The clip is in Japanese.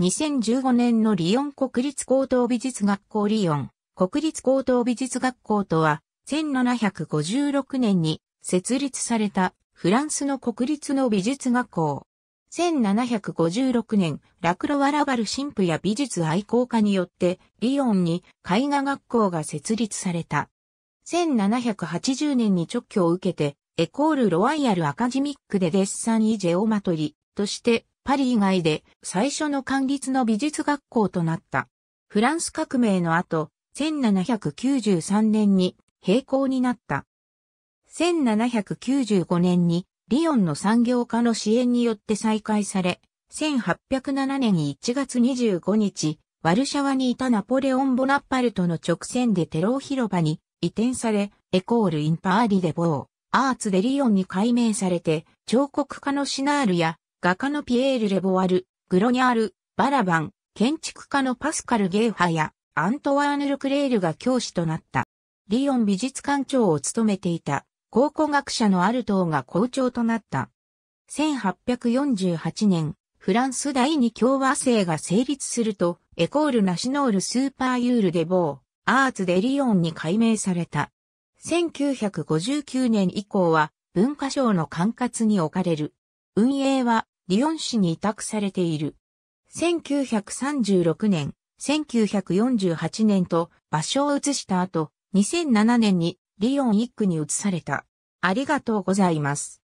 2015年のリヨン国立高等美術学校リヨン国立高等美術学校とは、1756年に設立されたフランスの国立の美術学校。1756年、ラクロワラバル神父や美術愛好家によって、リヨンに絵画学校が設立された。1780年に直居を受けて、エコール・ロワイヤル・アカジミックでデッサン・イ・ジェオマトリとしてパリ以外で最初の管立の美術学校となった。フランス革命の後、1793年に閉校になった。1795年にリヨンの産業化の支援によって再開され、1807年1月25日、ワルシャワにいたナポレオン・ボナッパルトの直線でテロ広場に移転され、エコール・イン・パーリ・デ・ボー、アーツ・デ・リヨンに改名されて、彫刻家のシナールや画家のピエール・レボワル、グロニャール、バラバン、建築家のパスカル・ゲーハやアントワーヌ・ルクレールが教師となった。リヨン美術館長を務めていた考古学者のアルトーが校長となった。1848年、フランス第二共和制が成立すると、エコール・ナシノール・スーパー・ユール・デ・ボー、アーツ・デ・リヨンに改名された。1959年以降は文化省の管轄に置かれる。運営はリヨン市に委託されている。1936年、1948年と場所を移した後、2007年にリヨン1区に移された。ありがとうございます。